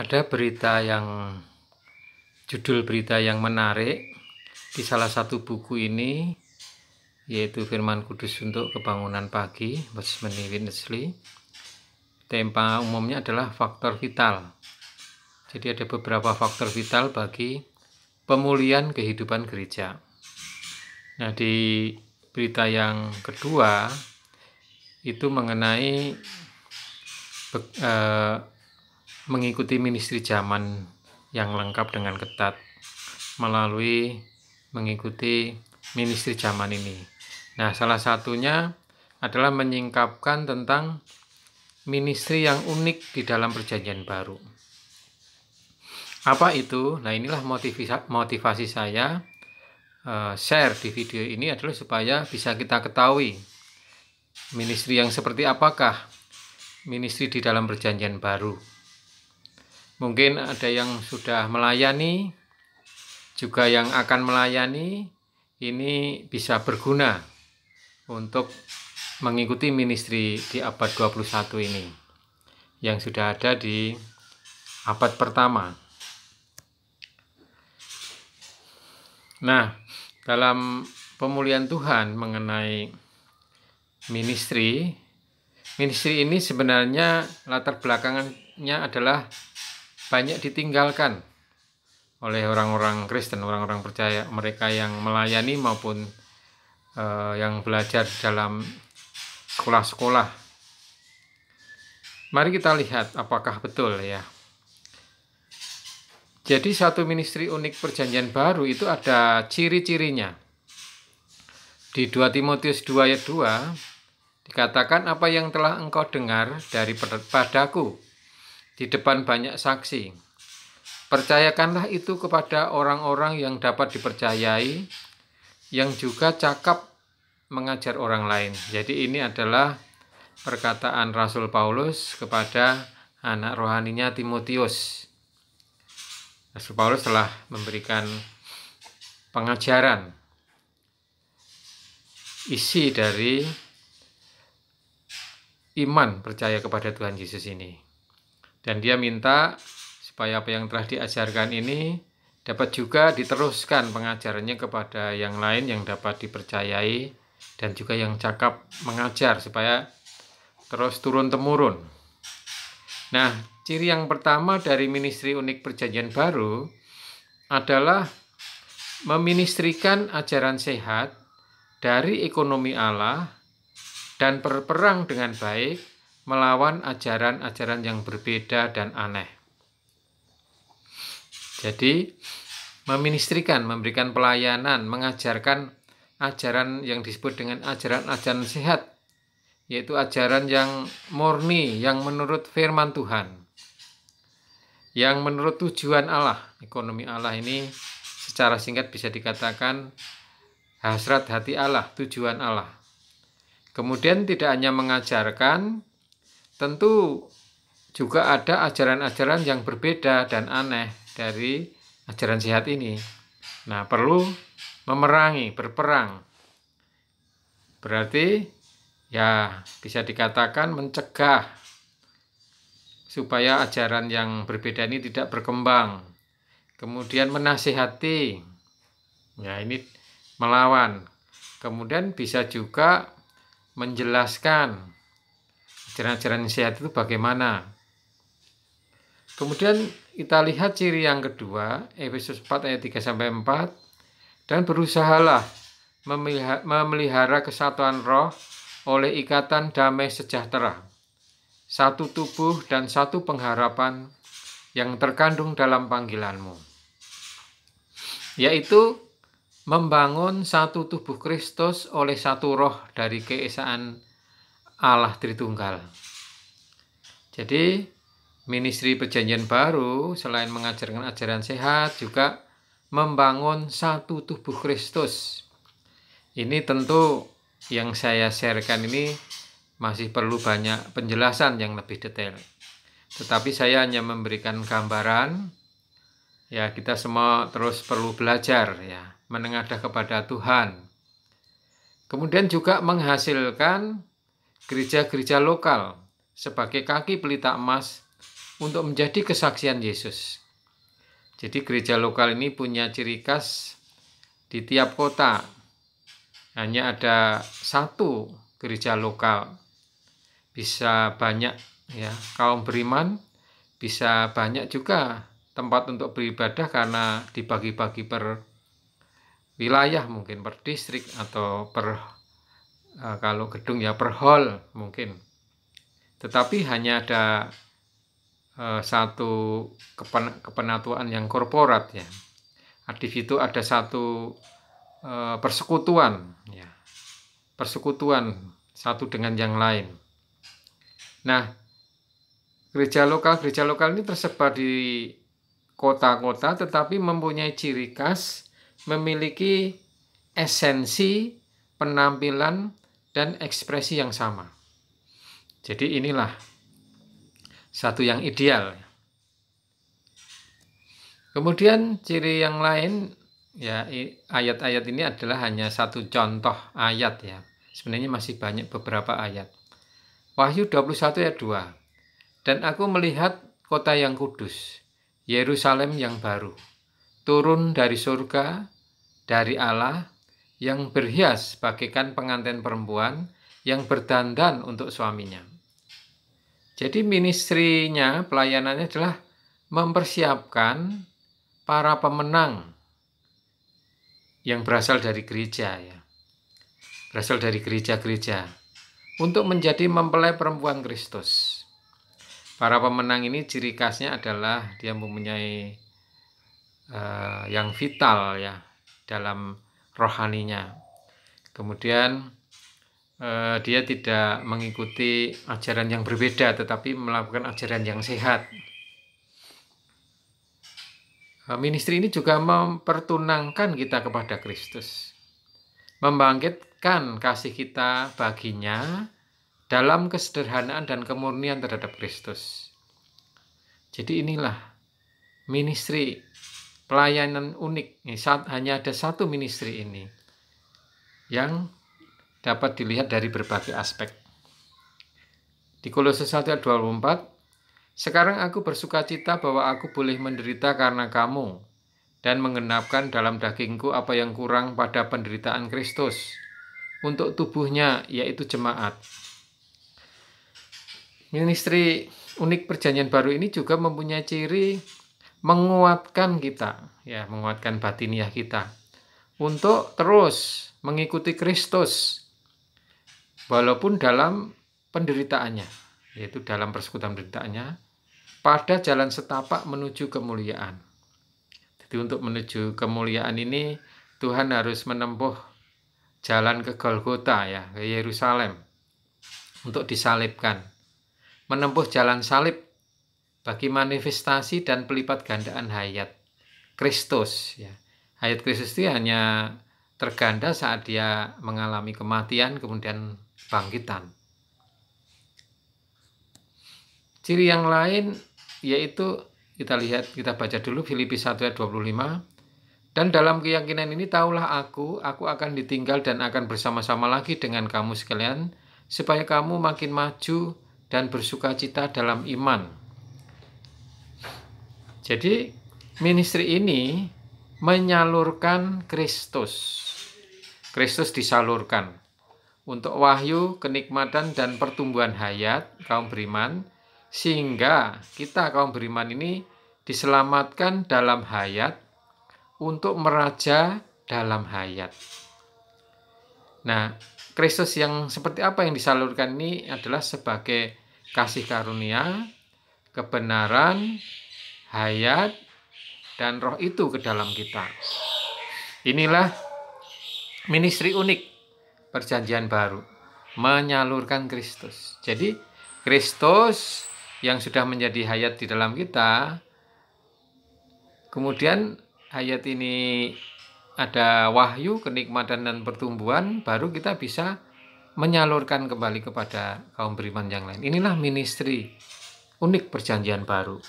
ada berita yang judul berita yang menarik di salah satu buku ini yaitu firman kudus untuk kebangunan pagi Basmani Winnesley tema umumnya adalah faktor vital jadi ada beberapa faktor vital bagi pemulihan kehidupan gereja nah di berita yang kedua itu mengenai eh, mengikuti ministry zaman yang lengkap dengan ketat melalui mengikuti ministry zaman ini. Nah, salah satunya adalah menyingkapkan tentang ministry yang unik di dalam perjanjian baru. Apa itu? Nah, inilah motivasi, motivasi saya uh, share di video ini adalah supaya bisa kita ketahui ministry yang seperti apakah ministry di dalam perjanjian baru. Mungkin ada yang sudah melayani, juga yang akan melayani, ini bisa berguna untuk mengikuti ministry di abad 21 ini yang sudah ada di abad pertama. Nah, dalam pemulihan Tuhan mengenai ministry, ministry ini sebenarnya latar belakangnya adalah banyak ditinggalkan oleh orang-orang Kristen, orang-orang percaya, mereka yang melayani maupun uh, yang belajar dalam sekolah-sekolah. Mari kita lihat apakah betul ya. Jadi satu ministry unik perjanjian baru itu ada ciri-cirinya. Di 2 Timotius 2 ayat 2 dikatakan apa yang telah engkau dengar dari padaku di depan banyak saksi. Percayakanlah itu kepada orang-orang yang dapat dipercayai, yang juga cakap mengajar orang lain. Jadi ini adalah perkataan Rasul Paulus kepada anak rohaninya Timotius. Rasul Paulus telah memberikan pengajaran isi dari iman percaya kepada Tuhan Yesus ini dan dia minta supaya apa yang telah diajarkan ini dapat juga diteruskan pengajarannya kepada yang lain yang dapat dipercayai dan juga yang cakap mengajar supaya terus turun temurun. Nah, ciri yang pertama dari ministry unik perjanjian baru adalah meministrikan ajaran sehat dari ekonomi Allah dan berperang dengan baik melawan ajaran-ajaran yang berbeda dan aneh. Jadi, meministrikan, memberikan pelayanan, mengajarkan ajaran yang disebut dengan ajaran-ajaran sehat, yaitu ajaran yang murni, yang menurut firman Tuhan, yang menurut tujuan Allah. Ekonomi Allah ini secara singkat bisa dikatakan hasrat hati Allah, tujuan Allah. Kemudian tidak hanya mengajarkan, tentu juga ada ajaran-ajaran yang berbeda dan aneh dari ajaran sehat ini. Nah, perlu memerangi, berperang. Berarti ya bisa dikatakan mencegah supaya ajaran yang berbeda ini tidak berkembang. Kemudian menasihati. Ya, ini melawan. Kemudian bisa juga menjelaskan ajaran-ajaran sehat itu bagaimana. Kemudian kita lihat ciri yang kedua, Efesus 4 ayat 3 sampai 4 dan berusahalah memelihara kesatuan roh oleh ikatan damai sejahtera. Satu tubuh dan satu pengharapan yang terkandung dalam panggilanmu. Yaitu membangun satu tubuh Kristus oleh satu roh dari keesaan Allah Tritunggal. Jadi ministry perjanjian baru selain mengajarkan ajaran sehat juga membangun satu tubuh Kristus. Ini tentu yang saya sharekan ini masih perlu banyak penjelasan yang lebih detail. Tetapi saya hanya memberikan gambaran ya kita semua terus perlu belajar ya, menengadah kepada Tuhan. Kemudian juga menghasilkan gereja-gereja lokal sebagai kaki pelita emas untuk menjadi kesaksian Yesus. Jadi gereja lokal ini punya ciri khas di tiap kota. Hanya ada satu gereja lokal. Bisa banyak ya kaum beriman, bisa banyak juga tempat untuk beribadah karena dibagi-bagi per wilayah mungkin per distrik atau per uh, kalau gedung ya per hall mungkin tetapi hanya ada uh, satu kepen kepenatuan yang korporat ya Adif itu ada satu uh, persekutuan ya persekutuan satu dengan yang lain nah gereja lokal gereja lokal ini tersebar di kota-kota tetapi mempunyai ciri khas memiliki esensi penampilan dan ekspresi yang sama. Jadi inilah satu yang ideal. Kemudian ciri yang lain ya ayat-ayat ini adalah hanya satu contoh ayat ya. Sebenarnya masih banyak beberapa ayat. Wahyu 21 ayat 2. Dan aku melihat kota yang kudus, Yerusalem yang baru, turun dari surga, dari Allah, yang berhias bagaikan pengantin perempuan yang berdandan untuk suaminya. Jadi ministrinya, pelayanannya adalah mempersiapkan para pemenang yang berasal dari gereja ya. Berasal dari gereja-gereja untuk menjadi mempelai perempuan Kristus. Para pemenang ini ciri khasnya adalah dia mempunyai uh, yang vital ya dalam rohaninya. Kemudian eh, dia tidak mengikuti ajaran yang berbeda tetapi melakukan ajaran yang sehat. Eh, ministry ini juga mempertunangkan kita kepada Kristus. Membangkitkan kasih kita baginya dalam kesederhanaan dan kemurnian terhadap Kristus. Jadi inilah ministry pelayanan unik. Nih, saat hanya ada satu ministry ini yang dapat dilihat dari berbagai aspek. Di Kolose 1 ayat 24, sekarang aku bersuka cita bahwa aku boleh menderita karena kamu dan mengenapkan dalam dagingku apa yang kurang pada penderitaan Kristus untuk tubuhnya yaitu jemaat. ministry unik perjanjian baru ini juga mempunyai ciri menguatkan kita, ya, menguatkan batiniah kita untuk terus mengikuti Kristus walaupun dalam penderitaannya, yaitu dalam persekutuan penderitaannya pada jalan setapak menuju kemuliaan. Jadi untuk menuju kemuliaan ini Tuhan harus menempuh jalan ke Golgota ya, ke Yerusalem untuk disalibkan. Menempuh jalan salib bagi manifestasi dan pelipat gandaan hayat Kristus ya. Hayat Kristus itu hanya terganda saat dia mengalami kematian kemudian bangkitan. Ciri yang lain yaitu kita lihat kita baca dulu Filipi 1 ayat 25 dan dalam keyakinan ini tahulah aku aku akan ditinggal dan akan bersama-sama lagi dengan kamu sekalian supaya kamu makin maju dan bersuka cita dalam iman jadi ministry ini menyalurkan Kristus. Kristus disalurkan untuk wahyu, kenikmatan dan pertumbuhan hayat kaum beriman sehingga kita kaum beriman ini diselamatkan dalam hayat untuk meraja dalam hayat. Nah, Kristus yang seperti apa yang disalurkan ini adalah sebagai kasih karunia, kebenaran, hayat dan roh itu ke dalam kita. Inilah ministry unik perjanjian baru, menyalurkan Kristus. Jadi Kristus yang sudah menjadi hayat di dalam kita, kemudian hayat ini ada wahyu, kenikmatan dan pertumbuhan, baru kita bisa menyalurkan kembali kepada kaum beriman yang lain. Inilah ministry unik perjanjian baru.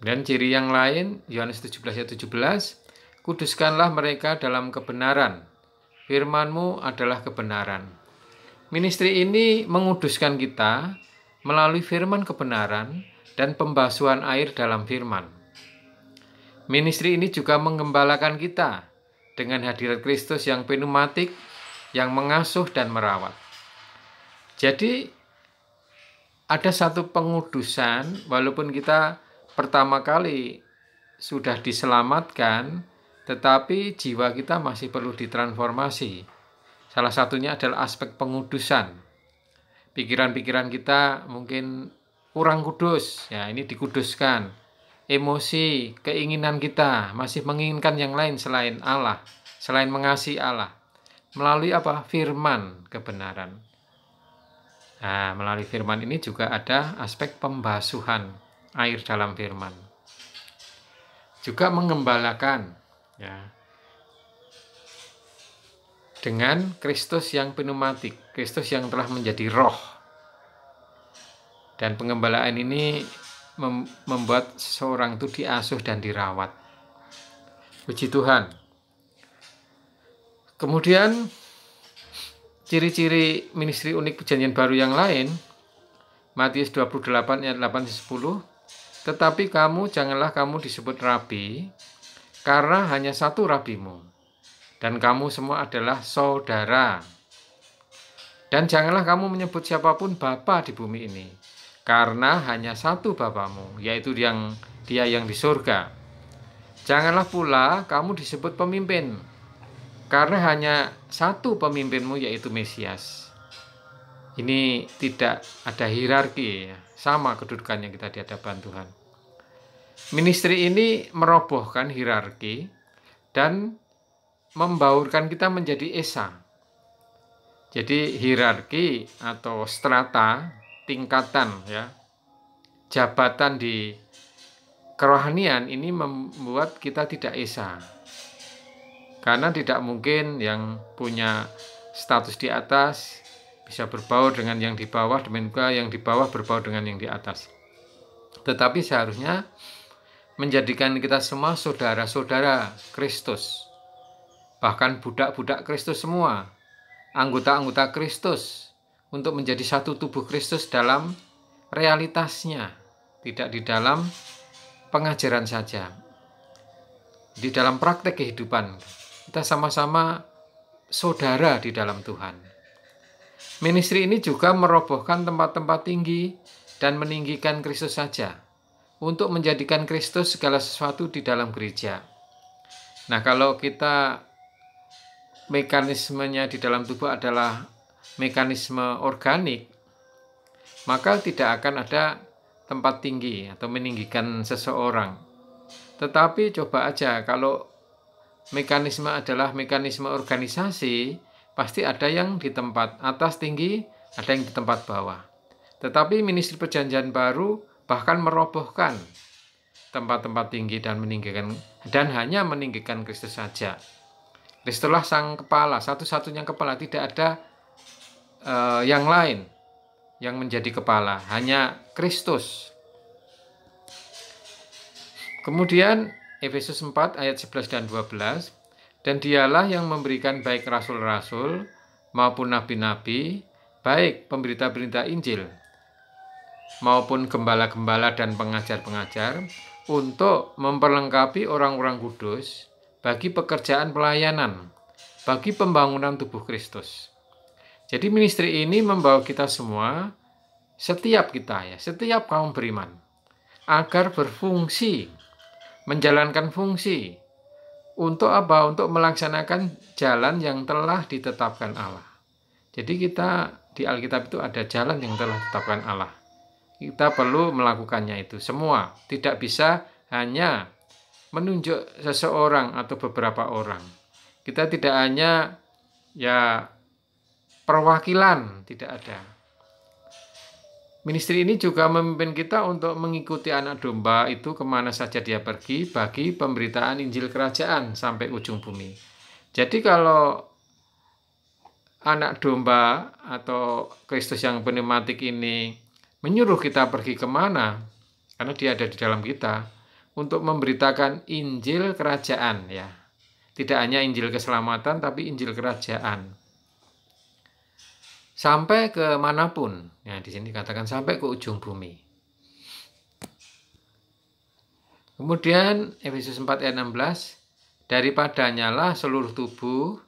Dan ciri yang lain, Yohanes 17 ayat 17, Kuduskanlah mereka dalam kebenaran. Firmanmu adalah kebenaran. Ministri ini menguduskan kita melalui firman kebenaran dan pembasuhan air dalam firman. Ministri ini juga mengembalakan kita dengan hadirat Kristus yang pneumatik, yang mengasuh dan merawat. Jadi ada satu pengudusan walaupun kita pertama kali sudah diselamatkan, tetapi jiwa kita masih perlu ditransformasi. Salah satunya adalah aspek pengudusan. Pikiran-pikiran kita mungkin kurang kudus, ya ini dikuduskan. Emosi, keinginan kita masih menginginkan yang lain selain Allah, selain mengasihi Allah. Melalui apa? Firman kebenaran. Nah, melalui firman ini juga ada aspek pembasuhan air dalam firman. Juga mengembalakan ya. Dengan Kristus yang pneumatik, Kristus yang telah menjadi roh. Dan pengembalaan ini mem membuat seseorang itu diasuh dan dirawat. Puji Tuhan. Kemudian ciri-ciri ministry unik perjanjian baru yang lain Matius 28 ayat 8 10 tetapi kamu janganlah kamu disebut rabi, karena hanya satu rabimu, dan kamu semua adalah saudara. Dan janganlah kamu menyebut siapapun bapa di bumi ini, karena hanya satu bapamu, yaitu yang dia yang di surga. Janganlah pula kamu disebut pemimpin, karena hanya satu pemimpinmu yaitu Mesias. Ini tidak ada hierarki ya sama kedudukannya kita di hadapan Tuhan. Ministri ini merobohkan hierarki dan membaurkan kita menjadi esa. Jadi hierarki atau strata, tingkatan ya. Jabatan di kerohanian ini membuat kita tidak esa. Karena tidak mungkin yang punya status di atas bisa berbaur dengan yang di bawah, demikian yang di bawah berbaur dengan yang di atas. Tetapi seharusnya menjadikan kita semua saudara-saudara Kristus. Bahkan budak-budak Kristus semua, anggota-anggota Kristus untuk menjadi satu tubuh Kristus dalam realitasnya, tidak di dalam pengajaran saja. Di dalam praktek kehidupan, kita sama-sama saudara di dalam Tuhan. Ministri ini juga merobohkan tempat-tempat tinggi dan meninggikan Kristus saja untuk menjadikan Kristus segala sesuatu di dalam gereja. Nah, kalau kita mekanismenya di dalam tubuh adalah mekanisme organik, maka tidak akan ada tempat tinggi atau meninggikan seseorang. Tetapi coba aja kalau mekanisme adalah mekanisme organisasi, pasti ada yang di tempat atas tinggi, ada yang di tempat bawah. Tetapi ministri perjanjian baru bahkan merobohkan tempat-tempat tinggi dan meninggikan dan hanya meninggikan Kristus saja. setelah sang kepala, satu-satunya kepala, tidak ada uh, yang lain yang menjadi kepala, hanya Kristus. Kemudian Efesus 4 ayat 11 dan 12 dan dialah yang memberikan baik rasul-rasul maupun nabi-nabi, baik pemberita-berita Injil maupun gembala-gembala dan pengajar-pengajar untuk memperlengkapi orang-orang kudus bagi pekerjaan pelayanan, bagi pembangunan tubuh Kristus. Jadi ministry ini membawa kita semua, setiap kita ya, setiap kaum beriman, agar berfungsi, menjalankan fungsi untuk apa? Untuk melaksanakan jalan yang telah ditetapkan Allah. Jadi kita di Alkitab itu ada jalan yang telah ditetapkan Allah. Kita perlu melakukannya itu semua. Tidak bisa hanya menunjuk seseorang atau beberapa orang. Kita tidak hanya ya perwakilan, tidak ada Ministri ini juga memimpin kita untuk mengikuti anak domba itu kemana saja dia pergi bagi pemberitaan Injil Kerajaan sampai ujung bumi. Jadi kalau anak domba atau Kristus yang pneumatik ini menyuruh kita pergi kemana, karena dia ada di dalam kita, untuk memberitakan Injil Kerajaan ya. Tidak hanya Injil keselamatan, tapi Injil Kerajaan sampai ke manapun. Nah, di sini dikatakan sampai ke ujung bumi. Kemudian Efesus 4 ayat 16, daripadanya lah seluruh tubuh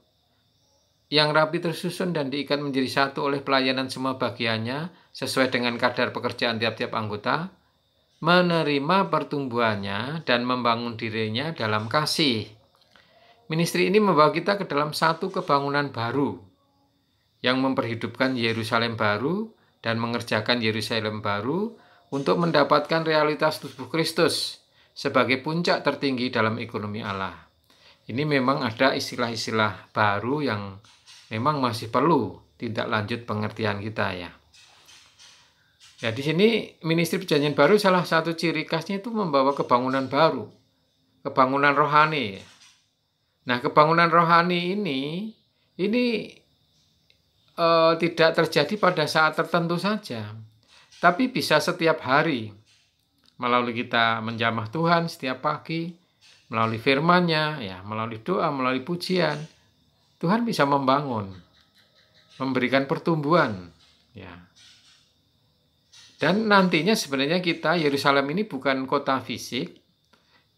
yang rapi tersusun dan diikat menjadi satu oleh pelayanan semua bagiannya sesuai dengan kadar pekerjaan tiap-tiap anggota, menerima pertumbuhannya dan membangun dirinya dalam kasih. Ministri ini membawa kita ke dalam satu kebangunan baru, yang memperhidupkan Yerusalem baru dan mengerjakan Yerusalem baru untuk mendapatkan realitas tubuh Kristus sebagai puncak tertinggi dalam ekonomi Allah. Ini memang ada istilah-istilah baru yang memang masih perlu tindak lanjut pengertian kita ya. Ya di sini ministry perjanjian baru salah satu ciri khasnya itu membawa kebangunan baru, kebangunan rohani. Nah kebangunan rohani ini ini e, tidak terjadi pada saat tertentu saja, tapi bisa setiap hari melalui kita menjamah Tuhan setiap pagi, melalui firman-Nya, ya, melalui doa, melalui pujian. Tuhan bisa membangun, memberikan pertumbuhan, ya. Dan nantinya sebenarnya kita Yerusalem ini bukan kota fisik,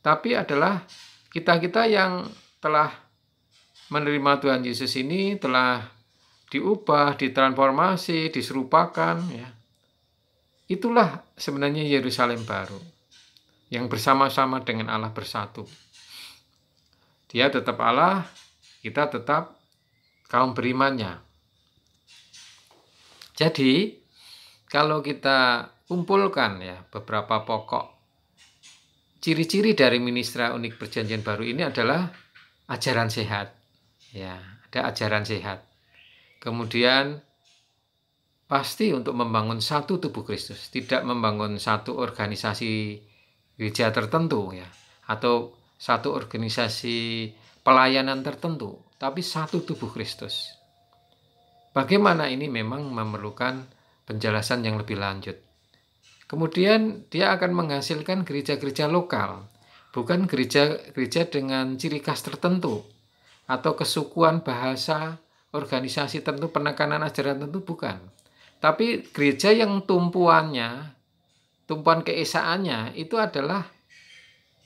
tapi adalah kita-kita yang telah menerima Tuhan Yesus ini telah diubah, ditransformasi, diserupakan ya. Itulah sebenarnya Yerusalem baru yang bersama-sama dengan Allah bersatu. Dia tetap Allah, kita tetap kaum berimannya. Jadi, kalau kita kumpulkan ya beberapa pokok ciri-ciri dari ministra unik perjanjian baru ini adalah ajaran sehat. Ya, ada ajaran sehat. Kemudian pasti untuk membangun satu tubuh Kristus, tidak membangun satu organisasi gereja tertentu ya atau satu organisasi pelayanan tertentu, tapi satu tubuh Kristus. Bagaimana ini memang memerlukan penjelasan yang lebih lanjut. Kemudian dia akan menghasilkan gereja-gereja lokal, bukan gereja-gereja dengan ciri khas tertentu atau kesukuan bahasa organisasi tentu, penekanan ajaran tentu bukan. Tapi gereja yang tumpuannya, tumpuan keesaannya itu adalah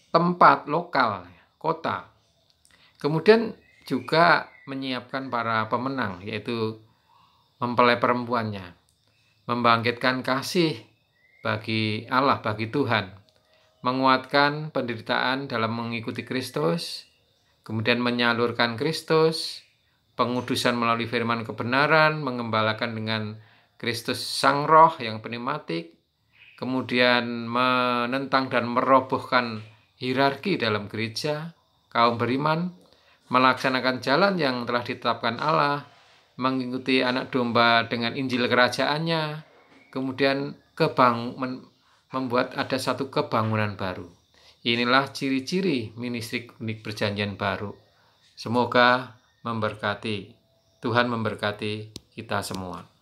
tempat lokal, kota. Kemudian juga menyiapkan para pemenang, yaitu mempelai perempuannya, membangkitkan kasih bagi Allah, bagi Tuhan, menguatkan penderitaan dalam mengikuti Kristus, kemudian menyalurkan Kristus, pengudusan melalui firman kebenaran, mengembalakan dengan Kristus Sang Roh yang pneumatik, kemudian menentang dan merobohkan hierarki dalam gereja, kaum beriman, melaksanakan jalan yang telah ditetapkan Allah, mengikuti anak domba dengan Injil kerajaannya, kemudian kebang membuat ada satu kebangunan baru. Inilah ciri-ciri ministri unik perjanjian baru. Semoga memberkati. Tuhan memberkati kita semua.